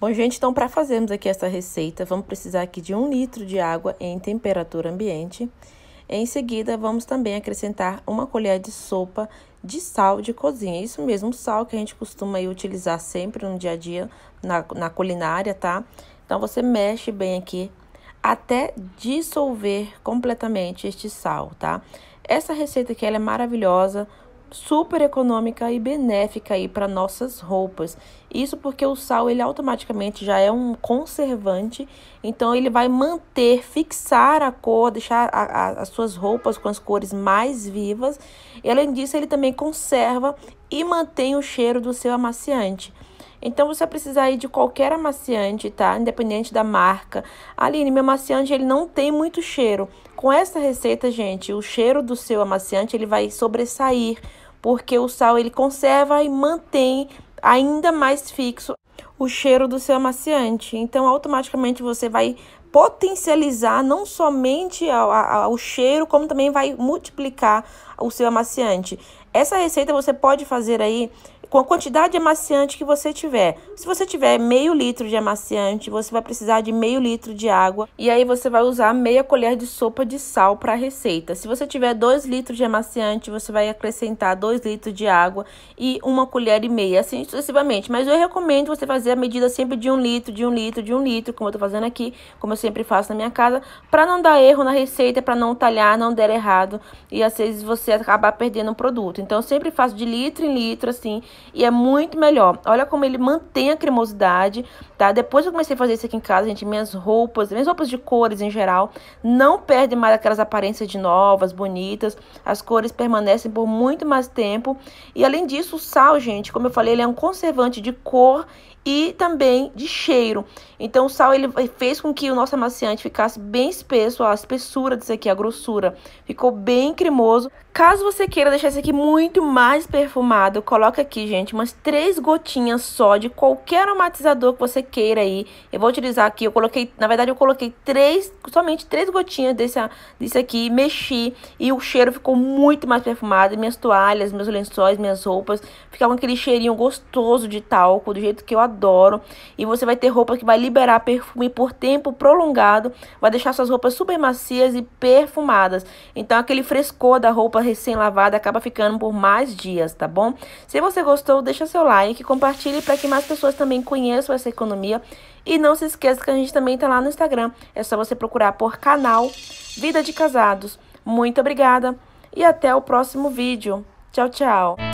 Bom, gente, então para fazermos aqui essa receita, vamos precisar aqui de um litro de água em temperatura ambiente. Em seguida, vamos também acrescentar uma colher de sopa de sal de cozinha. Isso mesmo, sal que a gente costuma utilizar sempre no dia a dia, na, na culinária, tá? Então, você mexe bem aqui até dissolver completamente este sal, tá? Essa receita aqui, ela é maravilhosa, super econômica e benéfica aí para nossas roupas. Isso porque o sal ele automaticamente já é um conservante, então ele vai manter, fixar a cor, deixar a, a, as suas roupas com as cores mais vivas. E além disso, ele também conserva e mantém o cheiro do seu amaciante. Então você precisa ir de qualquer amaciante, tá? Independente da marca. Aline, meu amaciante ele não tem muito cheiro. Com essa receita, gente, o cheiro do seu amaciante ele vai sobressair, porque o sal ele conserva e mantém ainda mais fixo o cheiro do seu amaciante. Então automaticamente você vai potencializar não somente a, o cheiro, como também vai multiplicar o seu amaciante. Essa receita você pode fazer aí com a quantidade de amaciante que você tiver. Se você tiver meio litro de amaciante, você vai precisar de meio litro de água e aí você vai usar meia colher de sopa de sal para a receita. Se você tiver 2 litros de amaciante, você vai acrescentar 2 litros de água e uma colher e meia, assim sucessivamente. Mas eu recomendo você fazer a medida sempre de um litro, de um litro, de um litro, como eu estou fazendo aqui, como eu sempre faço na minha casa, para não dar erro na receita, para não talhar, não der errado e às vezes você acabar perdendo o produto. Então eu sempre faço de litro em litro, assim, e é muito melhor. Olha como ele mantém a cremosidade, tá? Depois eu comecei a fazer isso aqui em casa, gente, minhas roupas, minhas roupas de cores em geral, não perdem mais aquelas aparências de novas, bonitas. As cores permanecem por muito mais tempo. E além disso, o sal, gente, como eu falei, ele é um conservante de cor e também de cheiro. Então o sal ele fez com que o nosso amaciante ficasse bem espesso, a espessura disso aqui, a grossura. Ficou bem cremoso. Caso você queira deixar isso aqui muito muito mais perfumado, coloca aqui, gente, umas três gotinhas só de qualquer aromatizador que você queira aí. Eu vou utilizar aqui, eu coloquei, na verdade eu coloquei três, somente três gotinhas desse, desse aqui, mexi e o cheiro ficou muito mais perfumado. Minhas toalhas, meus lençóis, minhas roupas, com aquele cheirinho gostoso de talco, do jeito que eu adoro. E você vai ter roupa que vai liberar perfume por tempo prolongado, vai deixar suas roupas super macias e perfumadas. Então aquele frescor da roupa recém-lavada acaba ficando por mais dias, tá bom? Se você gostou, deixa seu like, compartilhe para que mais pessoas também conheçam essa economia. E não se esqueça que a gente também está lá no Instagram. É só você procurar por canal Vida de Casados. Muito obrigada e até o próximo vídeo. Tchau, tchau!